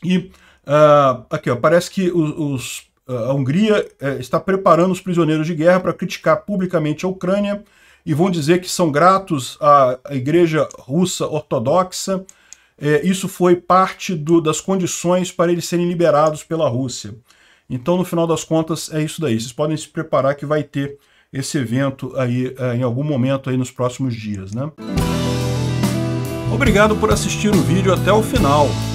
E uh, aqui, ó, parece que os, os a Hungria é, está preparando os prisioneiros de guerra para criticar publicamente a Ucrânia e vão dizer que são gratos à, Igreja Russa Ortodoxa. É, isso foi parte do, das condições para eles serem liberados pela Rússia. Então, no final das contas, é isso daí. Vocês podem se preparar que vai ter esse evento aí é, em algum momento aí nos próximos dias, né? Obrigado por assistir o vídeo até o final.